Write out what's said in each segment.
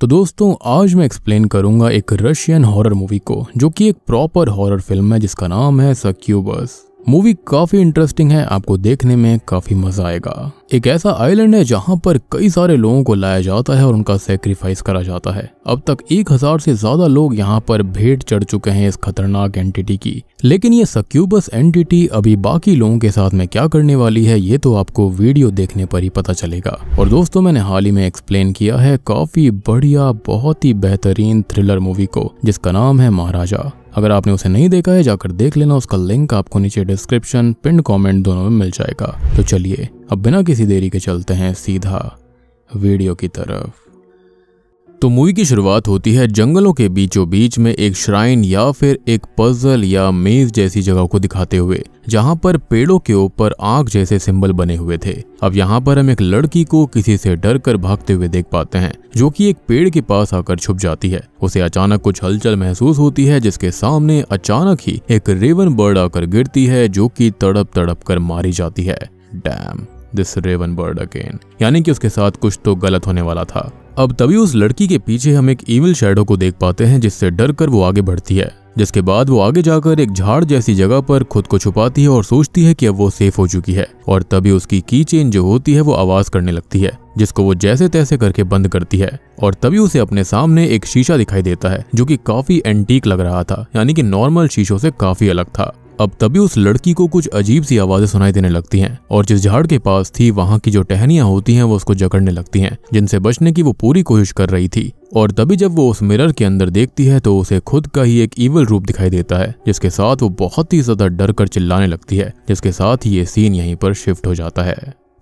तो दोस्तों आज मैं एक्सप्लेन करूंगा एक रशियन हॉरर मूवी को जो कि एक प्रॉपर हॉरर फिल्म है जिसका नाम है सक्यूबस मूवी काफी इंटरेस्टिंग है आपको देखने में काफी मजा आएगा एक ऐसा आइलैंड है जहां पर कई सारे लोगों को लाया जाता है और उनका सेक्रीफाइस करा जाता है अब तक एक हजार से ज्यादा लोग यहां पर भेंट चढ़ चुके हैं इस खतरनाक एंटिटी की लेकिन ये सक्यूबस एंटिटी अभी बाकी लोगों के साथ में क्या करने वाली है ये तो आपको वीडियो देखने पर ही पता चलेगा और दोस्तों मैंने हाल ही में एक्सप्लेन किया है काफी बढ़िया बहुत ही बेहतरीन थ्रिलर मूवी को जिसका नाम है महाराजा अगर आपने उसे नहीं देखा है जाकर देख लेना उसका लिंक आपको नीचे डिस्क्रिप्शन पिन कमेंट दोनों में मिल जाएगा तो चलिए अब बिना किसी देरी के चलते हैं सीधा वीडियो की तरफ तो मूवी की शुरुआत होती है जंगलों के बीचों बीच में एक श्राइन या फिर एक पजल या मेज जैसी जगह को दिखाते हुए जहां पर पेड़ों के ऊपर आग जैसे सिंबल बने हुए थे अब यहां पर हम एक लड़की को किसी से डर कर भागते हुए देख पाते हैं जो कि एक पेड़ के पास आकर छुप जाती है उसे अचानक कुछ हलचल महसूस होती है जिसके सामने अचानक ही एक रेवन बर्ड आकर गिरती है जो की तड़प तड़प कर मारी जाती है damn this raven bird again यानी कि उसके साथ कुछ तो गलत होने वाला था अब तभी उस लड़की के पीछे हम एक ईविल शेडो को देख पाते हैं जिससे डर कर वो आगे बढ़ती है जिसके बाद वो आगे जाकर एक झाड़ जैसी जगह पर खुद को छुपाती है और सोचती है कि अब वो सेफ हो चुकी है और तभी उसकी की चेन जो होती है वो आवाज करने लगती है जिसको वो जैसे तैसे करके बंद करती है और तभी उसे अपने सामने एक शीशा दिखाई देता है जो कि काफी एंटीक लग रहा था यानी कि नॉर्मल शीशों से काफी अलग था अब तभी उस लड़की को कुछ अजीब सी आवाजें सुनाई देने लगती हैं और जिस झाड़ के पास थी वहाँ की जो टहनिया होती हैं वो उसको जकड़ने लगती हैं जिनसे बचने की वो पूरी कोशिश कर रही थी और तभी जब वो उस मिरर के अंदर देखती है तो उसे खुद का ही एक ईवल रूप दिखाई देता है जिसके साथ वो बहुत ही ज्यादा डर कर चिल्लाने लगती है जिसके साथ ही ये सीन यहीं पर शिफ्ट हो जाता है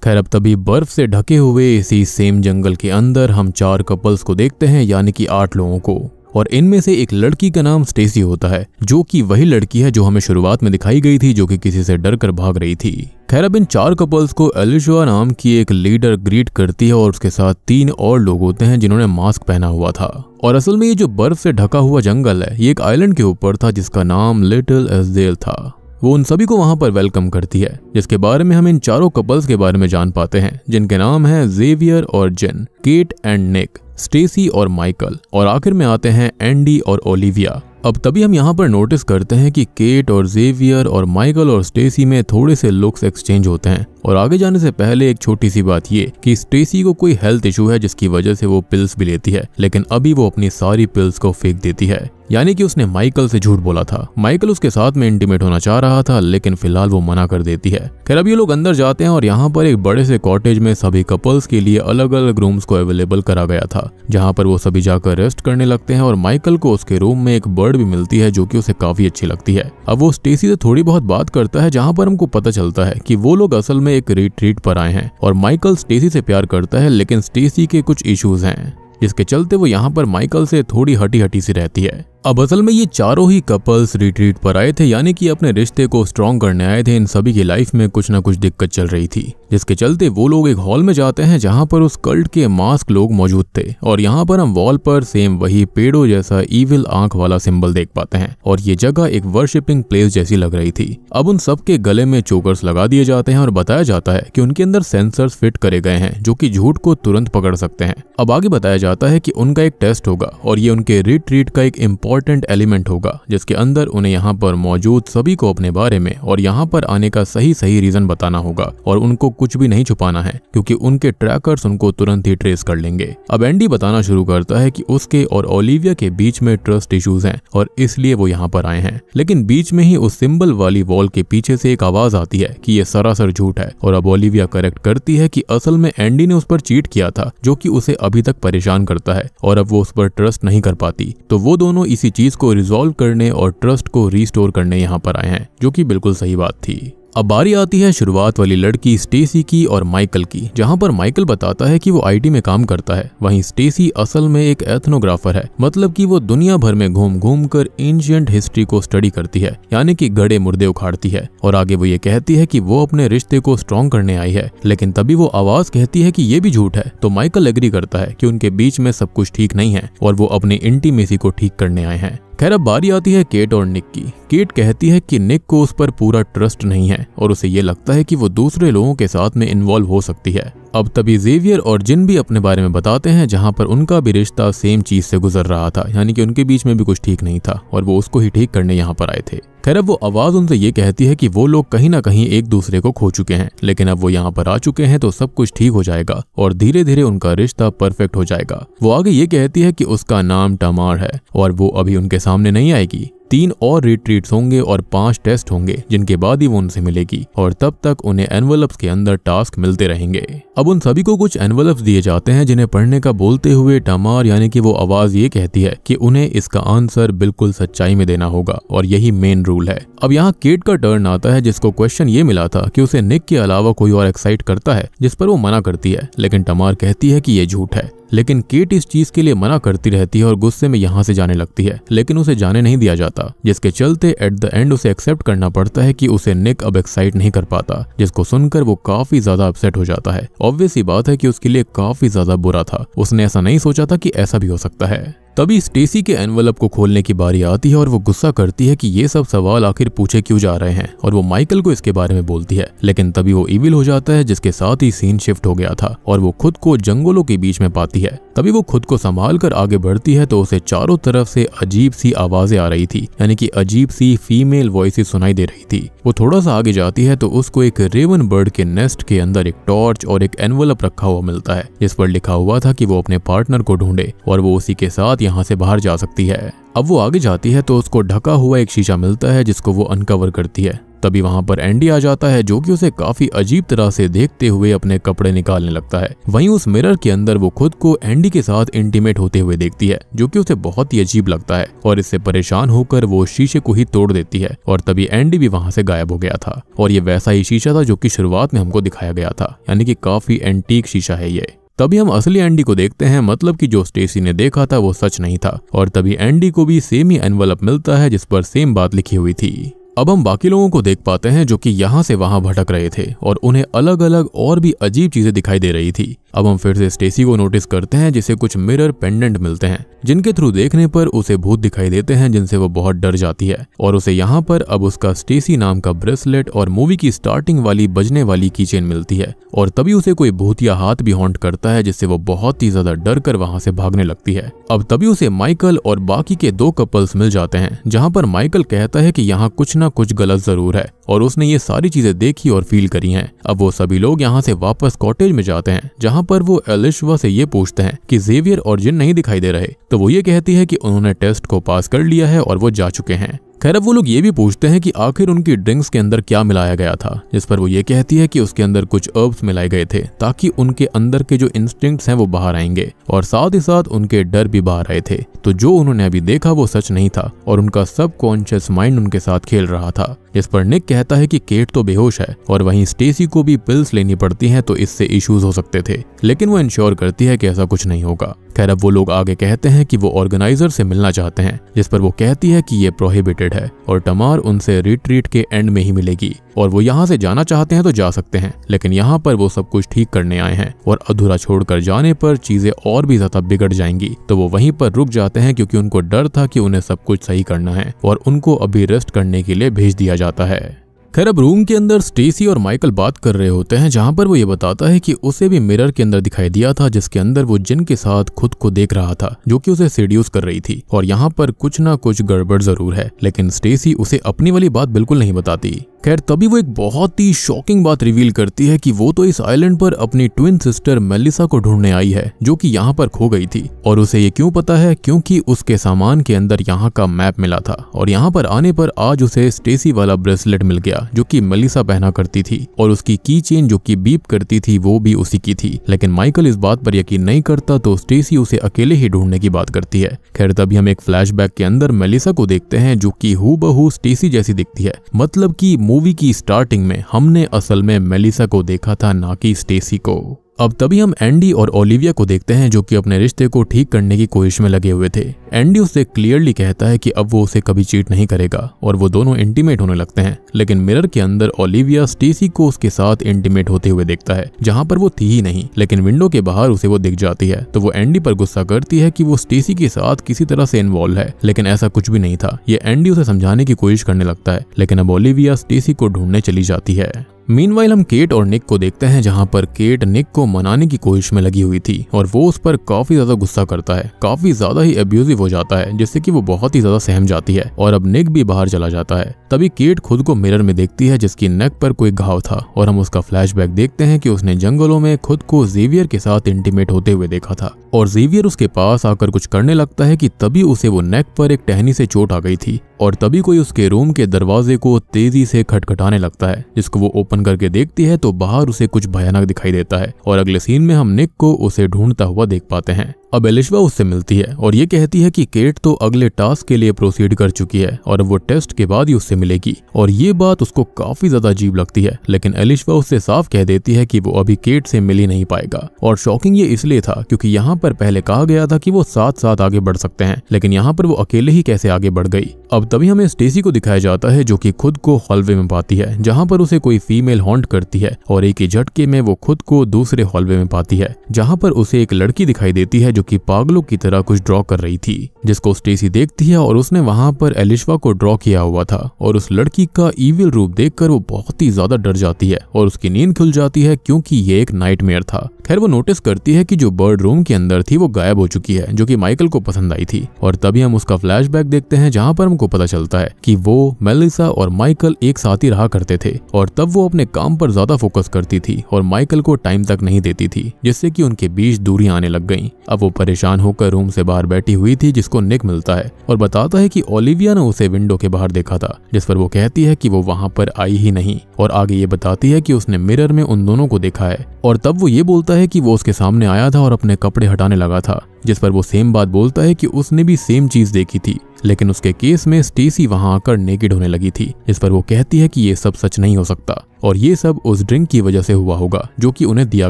खैर अब तभी बर्फ से ढके हुए इसी सेम जंगल के अंदर हम चार कपल्स को देखते हैं यानी कि आठ लोगों को और इनमें से एक लड़की का नाम स्टेसी होता है जो कि वही लड़की है जो हमें शुरुआत में दिखाई गई थी जो कि किसी से डर कर भाग रही थी खैर अब इन चार कपल्स को एलिशुआ नाम की एक लीडर ग्रीट करती है और उसके साथ तीन और लोग होते हैं जिन्होंने मास्क पहना हुआ था और असल में ये जो बर्फ से ढका हुआ जंगल है ये एक आइलैंड के ऊपर था जिसका नाम लिटिल एजदेल था वो उन सभी को वहां पर वेलकम करती है जिसके बारे में हम इन चारों कपल्स के बारे में जान पाते हैं जिनके नाम है जेवियर और Jane Kate and Nick Stacy और माइकल और आखिर में आते हैं एंडी और ओलिविया अब तभी हम यहाँ पर नोटिस करते हैं कि केट और जेवियर और माइकल और स्टेसी में थोड़े से लुक्स एक्सचेंज होते हैं और आगे जाने से पहले एक छोटी सी बात ये कि स्टेसी को कोई हेल्थ इशू है जिसकी वजह से वो पिल्स भी लेती है लेकिन अभी वो अपनी सारी पिल्स को फेंक देती है यानी कि उसने माइकल से झूठ बोला था माइकल उसके साथ में इंटीमेट होना चाह रहा था लेकिन फिलहाल वो मना कर देती है खैर अब ये लोग अंदर जाते हैं और यहाँ पर एक बड़े से कॉटेज में सभी कपल्स के लिए अलग अलग रूम्स को अवेलेबल करा गया था जहाँ पर वो सभी जाकर रेस्ट करने लगते हैं और माइकल को उसके रूम में एक बर्ड भी मिलती है जो की उसे काफी अच्छी लगती है अब वो स्टेसी से थोड़ी बहुत बात करता है जहाँ पर हमको पता चलता है की वो लोग असल में एक रिट्रीट पर आए हैं और माइकल स्टेसी से प्यार करता है लेकिन स्टेसी के कुछ इश्यूज हैं जिसके चलते वो यहाँ पर माइकल से थोड़ी हटी हटी सी रहती है अब असल में ये चारों ही कपल्स रिट्रीट पर आए थे यानी कि अपने रिश्ते को स्ट्रॉन्ग करने आए थे इन सभी की लाइफ में कुछ ना कुछ दिक्कत चल रही थी जिसके चलते वो लोग एक हॉल में जाते हैं जहाँ पर उस कल्ट के मास्क लोग मौजूद थे और यहाँ पर हम वॉल पर सेम वही पेड़ों जैसा ईविल आंख वाला सिंबल देख पाते हैं और ये जगह एक वर्शिपिंग प्लेस जैसी लग रही थी अब उन सबके गले में चोकर्स लगा दिए जाते हैं और बताया जाता है की उनके अंदर सेंसर फिट करे गए हैं जो की झूठ को तुरंत पकड़ सकते हैं अब आगे बताया जाता है कि उनका एक टेस्ट होगा और ये उनके रिट्रीट का एक इम्पॉर्टेंट एलिमेंट होगा जिसके अंदर उन्हें यहाँ पर मौजूद सभी को अपने बारे में और यहाँ पर आने का सही सही रीजन बताना होगा और उनको कुछ भी नहीं छुपाना है क्योंकि उनके ट्रैकर्स उनको तुरंत ही ट्रेस कर लेंगे अब एंडी बताना शुरू करता है की उसके और ओलिविया के बीच में ट्रस्ट इश्यूज हैं और इसलिए वो यहाँ पर आए हैं लेकिन बीच में ही उस सिंबल वाली वॉल के पीछे से एक आवाज आती है कि ये सरासर झूठ है और अब ओलिविया करेक्ट करती है कि असल में एंडी ने उस पर चीट किया था जो कि उसे अभी तक परेशान परेशान करता है और अब वो उस पर ट्रस्ट नहीं कर पाती तो वो दोनों इसी चीज को रिजोल्व करने और ट्रस्ट को रिस्टोर करने यहाँ पर आए हैं जो की बिल्कुल सही बात थी अब बारी आती है शुरुआत वाली लड़की स्टेसी की और माइकल की जहाँ पर माइकल बताता है कि वो आईटी में काम करता है वहीं स्टेसी असल में एक एथनोग्राफर है मतलब कि वो दुनिया भर में घूम घूम कर एंशियंट हिस्ट्री को स्टडी करती है यानी कि गड़े मुर्दे उखाड़ती है और आगे वो ये कहती है कि वो अपने रिश्ते को स्ट्रॉन्ग करने आई है लेकिन तभी वो आवाज कहती है कि ये भी झूठ है तो माइकल एग्री करता है कि उनके बीच में सब कुछ ठीक नहीं है और वो अपनी इंटीमेसी को ठीक करने आए हैं खैर अब बारी आती है केट और निक की केट कहती है कि निक को उस पर पूरा ट्रस्ट नहीं है और उसे ये लगता है कि वो दूसरे लोगों के साथ में इन्वॉल्व हो सकती है अब तभी जेवियर और जिन भी अपने बारे में बताते हैं जहाँ पर उनका भी रिश्ता सेम चीज से गुजर रहा था यानी कि उनके बीच में भी कुछ ठीक नहीं था और वो उसको ही ठीक करने यहाँ पर आए थे खैर अब वो आवाज उनसे ये कहती है कि वो लोग कहीं ना कहीं एक दूसरे को खो चुके हैं लेकिन अब वो यहाँ पर आ चुके हैं तो सब कुछ ठीक हो जाएगा और धीरे धीरे उनका रिश्ता परफेक्ट हो जाएगा वो आगे ये कहती है कि उसका नाम टमार है और वो अभी उनके सामने नहीं आएगी तीन और रिट्रीट्स होंगे और पांच टेस्ट होंगे जिनके बाद ही वो उनसे मिलेगी और तब तक उन्हें एनवलप्स के अंदर टास्क मिलते रहेंगे अब उन सभी को कुछ एनवलप्स दिए जाते हैं जिन्हें पढ़ने का बोलते हुए टमार यानी कि वो आवाज ये कहती है कि उन्हें इसका आंसर बिल्कुल सच्चाई में देना होगा और यही मेन रूल है अब यहाँ केट का टर्न आता है जिसको क्वेश्चन ये मिला था कि उसे निक के अलावा कोई और एक्साइट करता है जिस पर वो मना करती है लेकिन टमार कहती है कि ये झूठ है लेकिन केट इस चीज के लिए मना करती रहती है और गुस्से में यहाँ से जाने लगती है लेकिन उसे जाने नहीं दिया जाता जिसके चलते एट द एंड उसे एक्सेप्ट करना पड़ता है कि उसे निक अब एक्साइट नहीं कर पाता जिसको सुनकर वो काफी ज्यादा अपसेट हो जाता है ऑब्वियस ही बात है कि उसके लिए काफी ज्यादा बुरा था उसने ऐसा नहीं सोचा था कि ऐसा भी हो सकता है तभी स्टेसी के एनवलप को खोलने की बारी आती है और वो गुस्सा करती है कि ये सब सवाल आखिर पूछे क्यों जा रहे हैं और वो माइकल को इसके बारे में बोलती है लेकिन तभी वो इविल हो जाता है जिसके साथ ही सीन शिफ्ट हो गया था और वो खुद को जंगलों के बीच में पाती है तभी वो खुद को संभाल कर आगे बढ़ती है तो उसे चारों तरफ से अजीब सी आवाजें आ रही थी यानी कि अजीब सी फीमेल वॉइस सुनाई दे रही थी वो थोड़ा सा आगे जाती है तो उसको एक रेवन बर्ड के नेस्ट के अंदर एक टॉर्च और एक एनवलप रखा हुआ मिलता है जिस पर लिखा हुआ था कि वो अपने पार्टनर को ढूंढे और वो उसी के साथ यहाँ से बाहर जा सकती है अब वो आगे जाती है तो उसको ढका हुआ एक शीशा मिलता है जिसको वो अनकवर करती है तभी वहां पर एंडी आ जाता है जो कि उसे काफी अजीब तरह से देखते हुए अपने कपड़े निकालने लगता है वहीं उस मिरर के अंदर वो खुद को एंडी के साथ इंटीमेट होते हुए देखती है जो कि उसे बहुत ही अजीब लगता है और इससे परेशान होकर वो शीशे को ही तोड़ देती है और तभी एंडी भी वहां से गायब हो गया था और ये वैसा ही शीशा था जो की शुरुआत में हमको दिखाया गया था यानी की काफी एंटीक शीशा है ये तभी हम असली एंडी को देखते हैं मतलब कि जो स्टेसी ने देखा था वो सच नहीं था और तभी एंडी को भी सेम ही एनवलप मिलता है जिस पर सेम बात लिखी हुई थी अब हम बाकी लोगों को देख पाते हैं जो कि यहाँ से वहां भटक रहे थे और उन्हें अलग अलग और भी अजीब चीजें दिखाई दे रही थी अब हम फिर से स्टेसी को नोटिस करते हैं जिसे कुछ मिरर पेंडेंट मिलते हैं जिनके थ्रू देखने पर उसे भूत दिखाई देते हैं जिनसे वो बहुत डर जाती है और उसे यहाँ पर अब उसका स्टेसी नाम का ब्रेसलेट और मूवी की स्टार्टिंग वाली बजने वाली कीचेन मिलती है और तभी उसे कोई भूतिया हाथ भी हॉन्ट करता है जिससे वो बहुत ही ज्यादा डर कर वहां से भागने लगती है अब तभी उसे माइकल और बाकी के दो कपल्स मिल जाते हैं जहाँ पर माइकल कहता है की यहाँ कुछ न ना कुछ गलत जरूर है और उसने ये सारी चीजें देखी और फील करी हैं अब वो सभी लोग यहाँ से वापस कॉटेज में जाते हैं जहाँ पर वो एलिशवा से ये पूछते हैं कि जेवियर और जिन नहीं दिखाई दे रहे तो वो ये कहती है कि उन्होंने टेस्ट को पास कर लिया है और वो जा चुके हैं खैर अब वो लोग ये भी पूछते हैं कि आखिर उनकी ड्रिंक्स के अंदर क्या मिलाया गया था जिस पर वो ये कहती है कि उसके अंदर कुछ अर्ब्स मिलाए गए थे ताकि उनके अंदर के जो इंस्टिंक्ट्स हैं वो बाहर आएंगे और साथ ही साथ उनके डर भी बाहर आए थे तो जो उन्होंने अभी देखा वो सच नहीं था और उनका सब कॉन्शियस माइंड उनके साथ खेल रहा था जिस पर निक कहता है कि केट तो बेहोश है और वहीं स्टेसी को भी पिल्स लेनी पड़ती हैं तो इससे इश्यूज हो सकते थे लेकिन वो इंश्योर करती है कि ऐसा कुछ नहीं होगा खैर अब वो लोग आगे कहते हैं कि वो ऑर्गेनाइजर से मिलना चाहते हैं जिस पर वो कहती है कि ये प्रोहिबिटेड रिलेटेड है और टमार उनसे रिट्रीट के एंड में ही मिलेगी और वो यहाँ से जाना चाहते हैं तो जा सकते हैं लेकिन यहाँ पर वो सब कुछ ठीक करने आए हैं और अधूरा छोड़कर जाने पर चीजें और भी ज्यादा बिगड़ जाएंगी तो वो वहीं पर रुक जाते हैं क्योंकि उनको डर था कि उन्हें सब कुछ सही करना है और उनको अभी रेस्ट करने के लिए भेज दिया जाता है खैर अब रूम के अंदर स्टेसी और माइकल बात कर रहे होते हैं जहां पर वो ये बताता है कि उसे भी मिरर के अंदर दिखाई दिया था जिसके अंदर वो जिन के साथ खुद को देख रहा था जो कि उसे सीड्यूस कर रही थी और यहाँ पर कुछ ना कुछ गड़बड़ जरूर है लेकिन स्टेसी उसे अपनी वाली बात बिल्कुल नहीं बताती खैर तभी वो एक बहुत ही शॉकिंग बात रिवील करती है कि वो तो इस आइलैंड पर अपनी ट्विन सिस्टर मेलिसा को ढूंढने आई है जो कि यहाँ पर खो गई थी और उसे ये क्यों पता है क्योंकि उसके सामान के अंदर यहाँ का मैप मिला था और यहाँ पर आने पर आज उसे स्टेसी वाला ब्रेसलेट मिल गया जो कि मेलिसा पहना करती थी और उसकी की चेन जो की बीप करती थी वो भी उसी की थी लेकिन माइकल इस बात पर यकीन नहीं करता तो स्टेसी उसे अकेले ही ढूंढने की बात करती है खैर तभी हम एक फ्लैश के अंदर मेलिसा को देखते हैं जो की हु बहू स्टेसी जैसी दिखती है मतलब की मूवी की स्टार्टिंग में हमने असल में मेलिसा को देखा था ना कि स्टेसी को अब तभी हम एंडी और ओलिविया को देखते हैं जो कि अपने रिश्ते को ठीक करने की कोशिश में लगे हुए थे एंडी उसे क्लियरली कहता है कि अब वो उसे कभी चीट नहीं करेगा और वो दोनों इंटीमेट होने लगते हैं लेकिन मिरर के अंदर ओलिविया स्टेसी को उसके साथ इंटीमेट होते हुए देखता है जहाँ पर वो थी ही नहीं लेकिन विंडो के बाहर उसे वो दिख जाती है तो वो एंडी पर गुस्सा करती है की वो स्टेसी के साथ किसी तरह से इन्वॉल्व है लेकिन ऐसा कुछ भी नहीं था ये एंडी उसे समझाने की कोशिश करने लगता है लेकिन अब ओलिविया स्टेसी को ढूंढने चली जाती है मीनवाइल हम केट और निक को देखते हैं जहां पर केट निक को मनाने की कोशिश में लगी हुई थी और वो उस पर काफी ज्यादा गुस्सा करता है काफी ज्यादा ही अब्यूजिव हो जाता है जिससे कि वो बहुत ही ज्यादा सहम जाती है और अब निक भी बाहर चला जाता है तभी केट खुद को मिरर में देखती है जिसकी नेक पर कोई घाव था और हम उसका फ्लैश देखते हैं की उसने जंगलों में खुद को जेवियर के साथ इंटीमेट होते हुए देखा था और जेवियर उसके पास आकर कुछ करने लगता है की तभी उसे वो नेक पर एक टहनी से चोट आ गई थी और तभी कोई उसके रूम के दरवाजे को तेजी से खटखटाने लगता है जिसको वो ओपन करके देखती है तो बाहर उसे कुछ भयानक दिखाई देता है और अगले सीन में हम निक को उसे ढूंढता हुआ देख पाते हैं अब एलिशवा उससे मिलती है और ये कहती है कि केट तो अगले टास्क के लिए प्रोसीड कर चुकी है और वो टेस्ट के बाद ही उससे मिलेगी और ये बात उसको काफी ज्यादा अजीब लगती है लेकिन एलिशवा उससे साफ कह देती है कि वो अभी केट से मिल ही नहीं पाएगा और शॉकिंग ये इसलिए था क्योंकि यहाँ पर पहले कहा गया था कि वो साथ साथ आगे बढ़ सकते हैं लेकिन यहाँ पर वो अकेले ही कैसे आगे बढ़ गई अब तभी हमें स्टेसी को दिखाया जाता है जो की खुद को हॉलवे में पाती है जहाँ पर उसे कोई फीमेल हॉन्ट करती है और एक ही झटके में वो खुद को दूसरे हॉलवे में पाती है जहाँ पर उसे एक लड़की दिखाई देती है जो कि पागलों की तरह कुछ ड्रॉ कर रही थी जिसको स्टेसी देखती है और उसने वहां पर एलिशवा को ड्रॉ किया हुआ था और उस लड़की का ईविल रूप देखकर वो बहुत ही ज्यादा डर जाती है और उसकी नींद खुल जाती है क्योंकि ये एक नाइटमेयर था खैर वो नोटिस करती है कि जो बर्ड रूम के अंदर थी वो गायब हो चुकी है जो कि माइकल को पसंद आई थी और तभी हम उसका फ्लैशबैक देखते हैं जहां पर हमको पता चलता है कि वो मेलिसा और माइकल एक साथ ही रहा करते थे और तब वो अपने काम पर ज्यादा फोकस करती थी और माइकल को टाइम तक नहीं देती थी जिससे कि उनके बीच दूरी आने लग गई अब वो परेशान होकर रूम से बाहर बैठी हुई थी जिसको निक मिलता है और बताता है कि ओलिविया ने उसे विंडो के बाहर देखा था जिस पर वो कहती है कि वो वहां पर आई ही नहीं और आगे ये बताती है कि उसने मिरर में उन दोनों को देखा है और तब वो ये बोलता है है कि वो उसके सामने आया था और अपने कपड़े हटाने लगा था जिस पर वो सेम बात बोलता है कि उसने भी सेम चीज देखी थी लेकिन उसके केस में स्टेसी वहां आकर नेगेड होने लगी थी इस पर वो कहती है कि ये सब सच नहीं हो सकता और ये सब उस ड्रिंक की वजह से हुआ होगा जो कि उन्हें दिया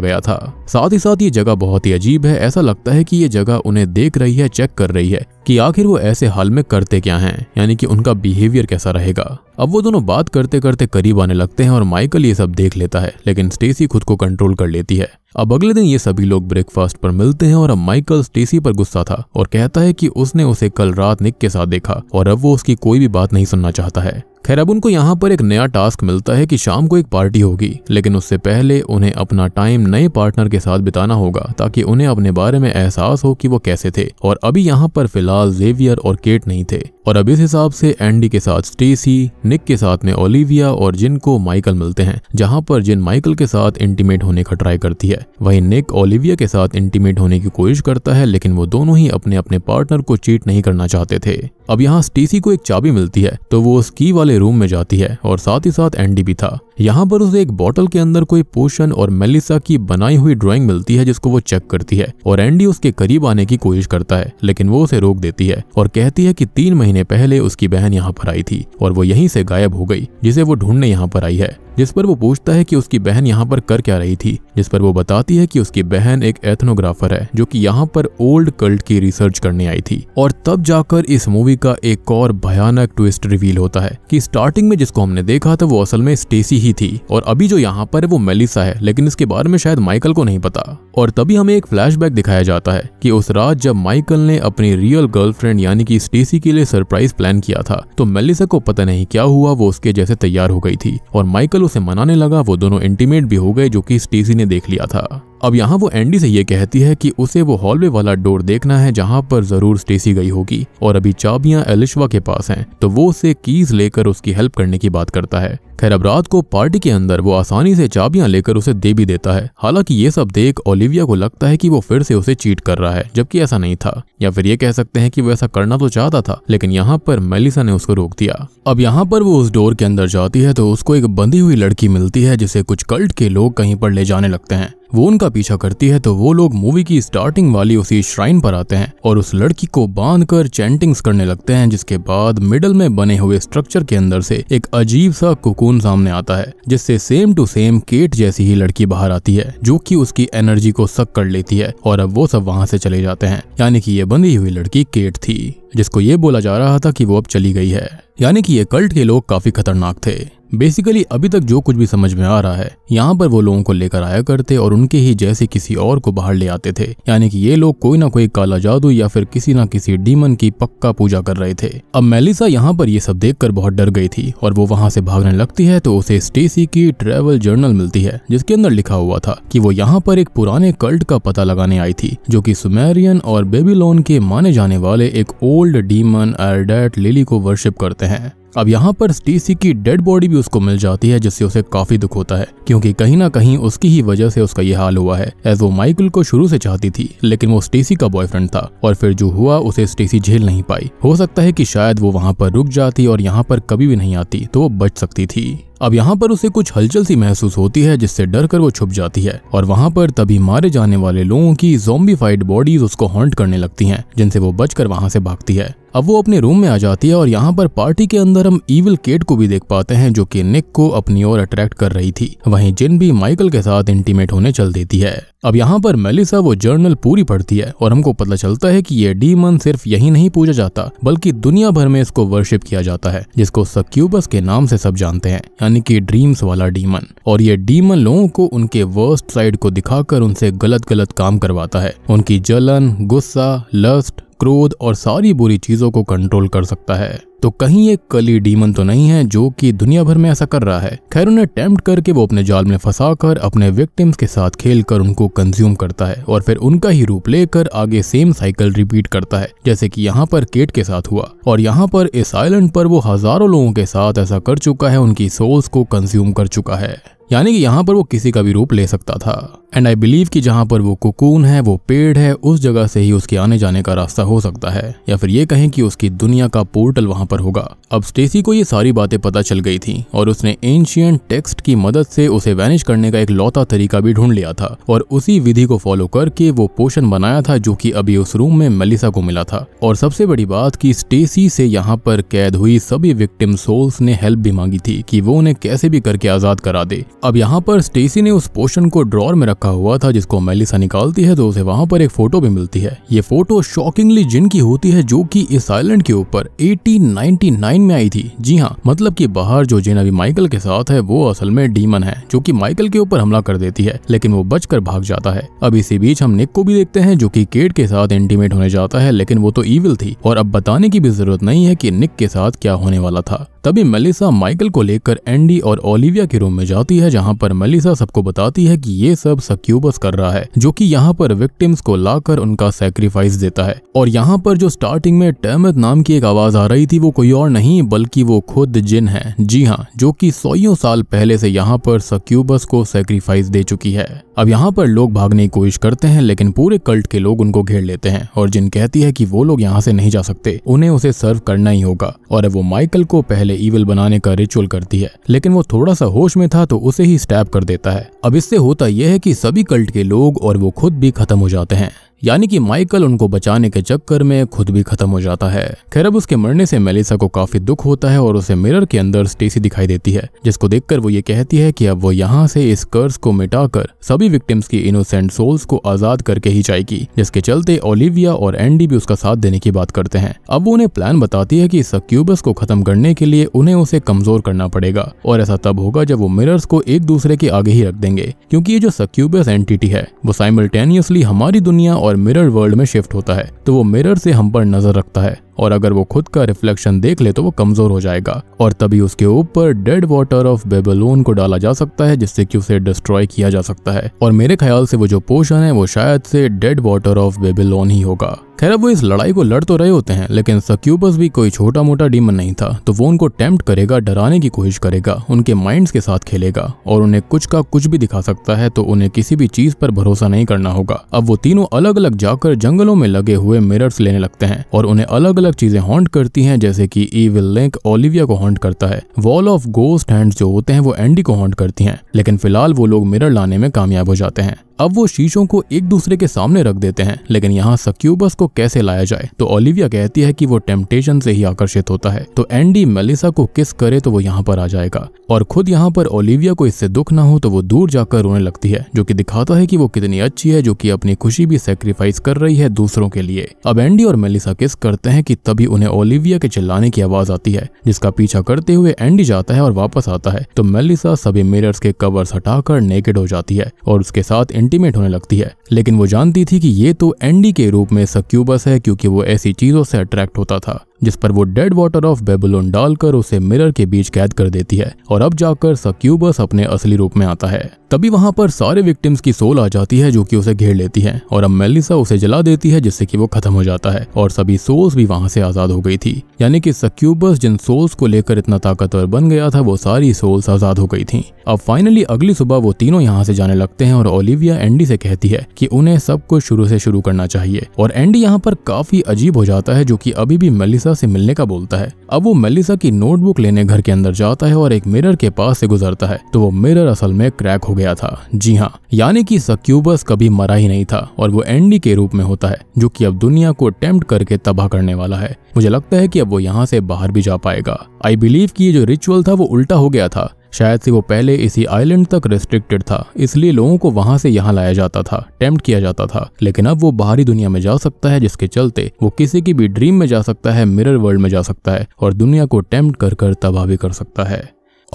गया था साथ ही साथ ये जगह बहुत ही अजीब है ऐसा लगता है कि ये जगह उन्हें देख रही है चेक कर रही है कि आखिर वो ऐसे हाल में करते क्या हैं यानी कि उनका बिहेवियर कैसा रहेगा अब वो दोनों बात करते करते करीब आने लगते हैं और माइकल ये सब देख लेता है लेकिन स्टेसी खुद को कंट्रोल कर लेती है अब अगले दिन ये सभी लोग ब्रेकफास्ट पर मिलते हैं और अब माइकल स्टेसी पर गुस्सा था और कहता है कि उसने उसे कल रात निक के साथ साथ देखा और अब वो उसकी कोई भी बात नहीं सुनना चाहता है खैर अब उनको यहाँ पर एक नया टास्क मिलता है कि शाम को एक पार्टी होगी लेकिन उससे पहले उन्हें अपना टाइम नए पार्टनर के साथ बिताना होगा ताकि उन्हें अपने बारे में एहसास हो कि वो कैसे थे और अभी यहाँ पर फिलहाल जेवियर और केट नहीं थे और अब इस हिसाब से एंडी के साथ स्टेसी निक के साथ में ओलिविया और जिन को माइकल मिलते हैं जहाँ पर जिन माइकल के साथ इंटीमेट होने का ट्राई करती है वहीं निक ओलिविया के साथ इंटीमेट होने की कोशिश करता है लेकिन वो दोनों ही अपने अपने पार्टनर को चीट नहीं करना चाहते थे अब यहाँ स्टेसी को एक चाबी मिलती है तो वो उस की वाले रूम में जाती है और साथ ही साथ एंडी भी था यहाँ पर उसे एक बॉटल के अंदर कोई पोशन और मेलिसा की बनाई हुई ड्राइंग मिलती है जिसको वो चेक करती है और एंडी उसके करीब आने की कोशिश करता है लेकिन वो उसे रोक देती है और कहती है कि तीन महीने पहले उसकी बहन यहाँ पर आई थी और वो यहीं से गायब हो गई जिसे वो ढूंढने यहाँ पर आई है जिस पर वो पूछता है कि उसकी बहन यहाँ पर कर क्या रही थी जिस पर वो बताती है कि उसकी बहन एक एथनोग्राफर है जो कि यहाँ पर ओल्ड कल्ट की रिसर्च करने आई थी और तब जाकर इस मूवी का एक और भयानक ट्विस्ट रिवील होता है कि स्टार्टिंग में जिसको हमने देखा था वो असल में स्टेसी ही थी और अभी जो यहाँ पर है वो मेलिसा है लेकिन इसके बारे में शायद माइकल को नहीं पता और तभी हमें एक फ्लैश दिखाया जाता है की उस रात जब माइकल ने अपनी रियल गर्लफ्रेंड यानी की स्टेसी के लिए सरप्राइज प्लान किया था तो मेलिसा को पता नहीं क्या हुआ वो उसके जैसे तैयार हो गई थी और माइकल उसे मनाने लगा वो दोनों इंटीमेट भी हो गए जो कि स्टेसी ने देख लिया था अब यहाँ वो एंडी से ये कहती है कि उसे वो हॉलवे वाला डोर देखना है जहाँ पर जरूर स्टेसी गई होगी और अभी चाबियां एलिशवा के पास हैं तो वो उसे कीज लेकर उसकी हेल्प करने की बात करता है खैर अब रात को पार्टी के अंदर वो आसानी से चाबियां लेकर उसे दे भी देता है हालांकि ये सब देख ओलिविया को लगता है कि वो फिर से उसे चीट कर रहा है जबकि ऐसा नहीं था या फिर ये कह सकते हैं कि वो ऐसा करना तो चाहता था लेकिन यहाँ पर मेलिसा ने उसको रोक दिया अब यहाँ पर वो उस डोर के अंदर जाती है तो उसको एक बंधी हुई लड़की मिलती है जिसे कुछ कल्ट के लोग कहीं पर ले जाने लगते हैं वो उनका पीछा करती है तो वो लोग मूवी की स्टार्टिंग वाली उसी श्राइन पर आते हैं और उस लड़की को बांध कर चैंटिंग्स करने लगते हैं जिसके बाद मिडल में बने हुए स्ट्रक्चर के अंदर से एक अजीब सा कुकून सामने आता है जिससे सेम टू सेम केट जैसी ही लड़की बाहर आती है जो कि उसकी एनर्जी को सक कर लेती है और अब वो सब वहां से चले जाते हैं यानी कि ये बंधी हुई लड़की केट थी जिसको ये बोला जा रहा था कि वो अब चली गई है यानी कि ये कल्ट के लोग काफी खतरनाक थे बेसिकली अभी तक जो कुछ भी समझ में आ रहा है यहाँ पर वो लोगों को लेकर आया करते और उनके ही जैसे किसी और को बाहर ले आते थे यानी कि ये लोग कोई ना कोई काला जादू या फिर किसी ना किसी डीमन की पक्का पूजा कर रहे थे अब मेलिसा यहाँ पर ये सब देख बहुत डर गई थी और वो वहाँ से भागने लगती है तो उसे स्टेसी की ट्रेवल जर्नल मिलती है जिसके अंदर लिखा हुआ था की वो यहाँ पर एक पुराने कल्ट का पता लगाने आई थी जो की सुमेरियन और बेबीलोन के माने जाने वाले एक old old demon Ardat Lili को वर्शिप करते हैं अब यहाँ पर स्टीसी की डेड बॉडी भी उसको मिल जाती है जिससे उसे काफी दुख होता है क्योंकि कहीं ना कहीं उसकी ही वजह से उसका यह हाल हुआ है एज वो माइकल को शुरू से चाहती थी लेकिन वो स्टेसी का बॉयफ्रेंड था और फिर जो हुआ उसे स्टेसी झेल नहीं पाई हो सकता है कि शायद वो वहाँ पर रुक जाती और यहाँ पर कभी भी नहीं आती तो वो बच सकती थी अब यहाँ पर उसे कुछ हलचल सी महसूस होती है जिससे डर कर वो छुप जाती है और वहाँ पर तभी मारे जाने वाले लोगों की जोम्बीफाइड बॉडीज उसको हॉन्ट करने लगती हैं जिनसे वो बचकर वहाँ से भागती है अब वो अपने रूम में आ जाती है और यहाँ पर पार्टी के अंदर हम ईविल केट को भी देख पाते हैं जो कि निक को अपनी ओर अट्रैक्ट कर रही थी वहीं जिन भी माइकल के साथ इंटीमेट होने चल देती है अब यहाँ पर मेलिसा वो जर्नल पूरी पढ़ती है और हमको पता चलता है कि ये डीमन सिर्फ यही नहीं पूजा जाता बल्कि दुनिया भर में इसको वर्शिप किया जाता है जिसको सक्यूबस के नाम से सब जानते हैं यानी कि ड्रीम्स वाला डीमन और ये डीमन लोगों को उनके वर्स्ट साइड को दिखाकर उनसे गलत गलत काम करवाता है उनकी जलन गुस्सा लस्ट क्रोध और सारी बुरी चीजों को कंट्रोल कर सकता है तो कहीं एक कली डीमन तो नहीं है जो कि दुनिया भर में ऐसा कर रहा है खैर उन्हें अटेम्प्ट करके वो अपने जाल में फंसा कर अपने विक्टिम्स के साथ खेल कर उनको कंज्यूम करता है और फिर उनका ही रूप लेकर आगे सेम साइकिल रिपीट करता है जैसे कि यहाँ पर केट के साथ हुआ और यहाँ पर इस आइलैंड पर वो हजारों लोगों के साथ ऐसा कर चुका है उनकी सोल्स को कंज्यूम कर चुका है यानी कि यहाँ पर वो किसी का भी रूप ले सकता था एंड आई बिलीव कि जहाँ पर वो कुकून है वो पेड़ है उस जगह से ही उसके आने जाने का रास्ता हो सकता है या फिर ये कहें कि उसकी दुनिया का पोर्टल वहाँ पर होगा अब स्टेसी को ये सारी बातें पता चल गई थी और उसने एंशियंट टेक्स्ट की मदद से उसे वैनिश करने का एक लौता तरीका भी ढूंढ लिया था और उसी विधि को फॉलो करके वो पोषण बनाया था जो की अभी उस रूम में मेलिसा को मिला था और सबसे बड़ी बात की स्टेसी से यहाँ पर कैद हुई सभी विक्टिम सोल्स ने हेल्प भी मांगी थी कि वो उन्हें कैसे भी करके आजाद करा दे अब यहाँ पर स्टेसी ने उस पोषण को ड्रॉर में रख रखा हुआ था जिसको मेलिसा निकालती है तो उसे वहां पर एक फोटो भी मिलती है ये फोटो शॉकिंगली जिन की होती है जो कि इस आइलैंड के ऊपर 1899 में आई थी जी हाँ मतलब कि बाहर जो जिन अभी माइकल के साथ है वो असल में डीमन है जो की माइकल के ऊपर हमला कर देती है लेकिन वो बच भाग जाता है अब इसी बीच हम निक को भी देखते हैं जो की केट के साथ इंटीमेट होने जाता है लेकिन वो तो ईविल थी और अब बताने की भी जरूरत नहीं है कि निक के साथ क्या होने वाला था तभी मेलिसा माइकल को लेकर एंडी और ओलिविया के रूम में जाती है जहां पर मेलिसा सबको बताती है कि ये सब सक्यूबस कर रहा है जो कि यहाँ पर विक्टिम्स को लाकर उनका सेक्रीफाइस देता है और यहां पर जो स्टार्टिंग में टेमत नाम की एक आवाज आ रही थी वो कोई और नहीं बल्कि वो खुद जिन है जी हाँ जो की सोयों साल पहले से यहाँ पर सक्यूबस को सेक्रीफाइस दे चुकी है अब यहाँ पर लोग भागने की कोशिश करते हैं लेकिन पूरे कल्ट के लोग उनको घेर लेते हैं और जिन कहती है कि वो लोग यहाँ से नहीं जा सकते उन्हें उसे सर्व करना ही होगा और वो माइकल को पहले पहले ईवल बनाने का रिचुअल करती है लेकिन वो थोड़ा सा होश में था तो उसे ही स्टैप कर देता है अब इससे होता यह है कि सभी कल्ट के लोग और वो खुद भी खत्म हो जाते हैं यानी कि माइकल उनको बचाने के चक्कर में खुद भी खत्म हो जाता है खैर अब उसके मरने से मेलिसा को काफी दुख होता है और उसे मिरर के अंदर स्टेसी दिखाई देती है जिसको देखकर वो ये कहती है कि अब वो यहाँ से इस कर्ज को मिटाकर सभी विक्टिम्स की इनोसेंट सोल्स को आजाद करके ही जाएगी जिसके चलते ओलिविया और एंडी भी उसका साथ देने की बात करते हैं अब वो उन्हें प्लान बताती है की सक्यूबस को खत्म करने के लिए उन्हें उसे कमजोर करना पड़ेगा और ऐसा तब होगा जब वो मिरर्स को एक दूसरे के आगे ही रख देंगे क्योंकि ये जो सक्यूबस एंटिटी है वो साइमल्टेनियसली हमारी दुनिया और और मिरर वर्ल्ड में शिफ्ट होता है तो वो मिरर से हम पर नजर रखता है और अगर वो खुद का रिफ्लेक्शन देख ले तो वो कमजोर हो जाएगा और तभी उसके ऊपर डेड वाटर ऑफ बेबलोन को डाला जा सकता है जिससे कि उसे डिस्ट्रॉय किया जा सकता है और मेरे ख्याल से वो जो पोषण है वो शायद से डेड वाटर ऑफ बेबलोन ही होगा खैर अब वो इस लड़ाई को लड़ तो रहे होते हैं लेकिन सक्यूबस भी कोई छोटा मोटा डीमन नहीं था तो वो उनको टेम्प्ट करेगा डराने की कोशिश करेगा उनके माइंड्स के साथ खेलेगा और उन्हें कुछ का कुछ भी दिखा सकता है तो उन्हें किसी भी चीज पर भरोसा नहीं करना होगा अब वो तीनों अलग अलग जाकर जंगलों में लगे हुए मिरर्स लेने लगते हैं और उन्हें अलग अलग अलग चीजें हॉन्ट करती हैं जैसे कि ईविल लिंक ओलिविया को हॉन्ट करता है वॉल ऑफ गोस्ट हैंड्स जो होते हैं वो एंडी को हॉन्ट करती हैं लेकिन फिलहाल वो लोग मिरर लाने में कामयाब हो जाते हैं अब वो शीशों को एक दूसरे के सामने रख देते हैं लेकिन यहाँ सक्यूबस को कैसे लाया जाए तो ओलिविया कहती है कि वो टेम्पटेशन से ही आकर्षित होता है तो एंडी मेलिसा को किस करे तो वो यहाँ पर आ जाएगा और खुद यहाँ पर ओलिविया को इससे दुख ना हो तो वो दूर जाकर रोने लगती है जो की दिखाता है की वो कितनी अच्छी है जो की अपनी खुशी भी सेक्रीफाइस कर रही है दूसरों के लिए अब एंडी और मेलिसा किस करते हैं की तभी उन्हें ओलिविया के चिल्लाने की आवाज आती है जिसका पीछा करते हुए एंडी जाता है और वापस आता है तो मेलिसा सभी मिरर्स के कवर्स हटाकर नेकेड हो जाती है और उसके साथ इंटीमेट होने लगती है लेकिन वो जानती थी कि ये तो एंडी के रूप में सक्यूबस है क्योंकि वो ऐसी चीजों से अट्रैक्ट होता था जिस पर वो डेड वाटर ऑफ बेबुलोन डालकर उसे मिरर के बीच कैद कर देती है और अब जाकर सक्यूबस अपने असली रूप में आता है तभी वहां पर सारे विक्टिम्स की सोल आ जाती है जो कि उसे घेर लेती है और अब मेलिसा उसे जला देती है जिससे कि वो खत्म हो जाता है और सभी सोल्स भी वहां से आजाद हो गई थी यानी कि सक्यूबस जिन सोल्स को लेकर इतना ताकतवर बन गया था वो सारी सोल्स आजाद हो गई थी अब फाइनली अगली सुबह वो तीनों यहाँ से जाने लगते हैं और ओलिविया एंडी से कहती है की उन्हें सब कुछ शुरू से शुरू करना चाहिए और एंडी यहाँ पर काफी अजीब हो जाता है जो की अभी भी मेलिसा मेलिसा से मिलने का बोलता है अब वो मेलिसा की नोटबुक लेने घर के अंदर जाता है और एक मिरर के पास से गुजरता है तो वो मिरर असल में क्रैक हो गया था जी हाँ यानी कि सक्यूबस कभी मरा ही नहीं था और वो एंडी के रूप में होता है जो कि अब दुनिया को अटेम्प्ट करके तबाह करने वाला है मुझे लगता है कि अब वो यहाँ से बाहर भी जा पाएगा आई बिलीव कि ये जो रिचुअल था वो उल्टा हो गया था शायद से वो पहले इसी आइलैंड तक रेस्ट्रिक्टेड था इसलिए लोगों को वहां से यहाँ लाया जाता था अटेम्प्ट किया जाता था लेकिन अब वो बाहरी दुनिया में जा सकता है जिसके चलते वो किसी की भी ड्रीम में जा सकता है मिरर वर्ल्ड में जा सकता है और दुनिया को अटेम्प्ट कर कर तबाह भी कर सकता है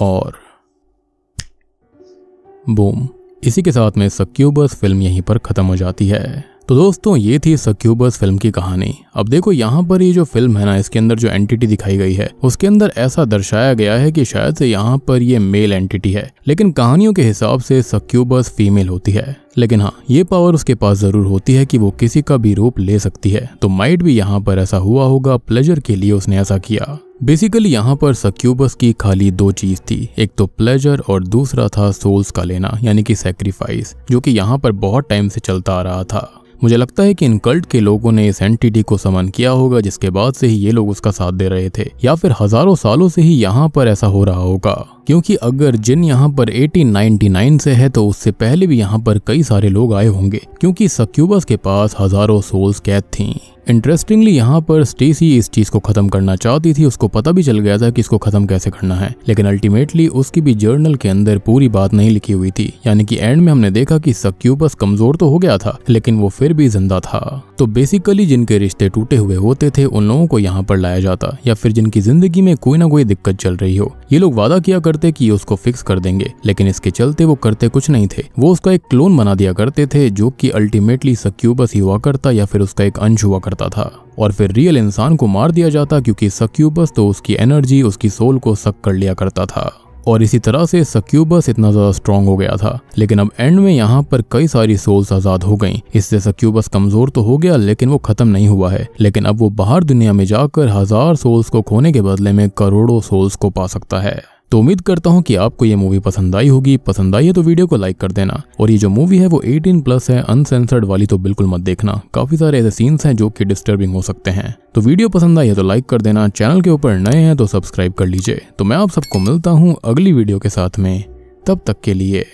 और बूम इसी के साथ में सक्यूबस फिल्म यहीं पर खत्म हो जाती है तो दोस्तों ये थी सक्यूबस फिल्म की कहानी अब देखो यहाँ पर ये जो फिल्म है ना इसके अंदर जो एंटिटी दिखाई गई है उसके अंदर ऐसा दर्शाया गया है कि शायद से यहाँ पर ये मेल एंटिटी है लेकिन कहानियों के हिसाब से सक्यूबस फीमेल होती है लेकिन हाँ ये पावर उसके पास जरूर होती है कि वो किसी का भी रूप ले सकती है तो माइट भी यहाँ पर ऐसा हुआ होगा प्लेजर के लिए उसने ऐसा किया बेसिकली यहाँ पर सक्यूबस की खाली दो चीज थी एक तो प्लेजर और दूसरा था सोल्स का लेना यानी कि सेक्रीफाइस जो कि यहाँ पर बहुत टाइम से चलता आ रहा था मुझे लगता है कि इन कल्ट के लोगों ने इस एंटिटी को समन किया होगा जिसके बाद से ही ये लोग उसका साथ दे रहे थे या फिर हजारों सालों से ही यहाँ पर ऐसा हो रहा होगा क्योंकि अगर जिन यहाँ पर 1899 से है तो उससे पहले भी यहाँ पर कई सारे लोग आए होंगे क्योंकि सक्यूबस के पास हजारों सोल्स कैद थीं इंटरेस्टिंगली यहाँ पर स्टेसी इस चीज को खत्म करना चाहती थी उसको पता भी चल गया था कि इसको खत्म कैसे करना है लेकिन अल्टीमेटली उसकी भी जर्नल के अंदर पूरी बात नहीं लिखी हुई थी यानी कि एंड में हमने देखा कि सक्यूबस कमजोर तो हो गया था लेकिन वो फिर भी जिंदा था तो बेसिकली जिनके रिश्ते टूटे हुए होते थे उन लोगों को यहाँ पर लाया जाता या फिर जिनकी जिंदगी में कोई ना कोई दिक्कत चल रही हो ये लोग वादा किया करते कि उसको फिक्स कर देंगे लेकिन इसके चलते वो करते कुछ नहीं थे वो उसका एक क्लोन बना दिया करते थे जो कि अल्टीमेटली सक्यूबस ही हुआ करता या फिर उसका एक अंश हुआ करता करता था और फिर रियल इंसान को मार दिया जाता क्योंकि सक्यूबस तो उसकी एनर्जी उसकी सोल को सक कर लिया करता था और इसी तरह से सक्यूबस इतना ज्यादा स्ट्रांग हो गया था लेकिन अब एंड में यहाँ पर कई सारी सोल्स आजाद हो गईं इससे सक्यूबस कमजोर तो हो गया लेकिन वो खत्म नहीं हुआ है लेकिन अब वो बाहर दुनिया में जाकर हजार सोल्स को खोने के बदले में करोड़ों सोल्स को पा सकता है तो उम्मीद करता हूँ कि आपको ये मूवी पसंद आई होगी पसंद आई है तो वीडियो को लाइक कर देना और ये जो मूवी है वो 18 प्लस है अनसेंसर्ड वाली तो बिल्कुल मत देखना काफी सारे ऐसे सीन्स हैं जो कि डिस्टर्बिंग हो सकते हैं तो वीडियो पसंद आई है तो लाइक कर देना चैनल के ऊपर नए हैं तो सब्सक्राइब कर लीजिए तो मैं आप सबको मिलता हूँ अगली वीडियो के साथ में तब तक के लिए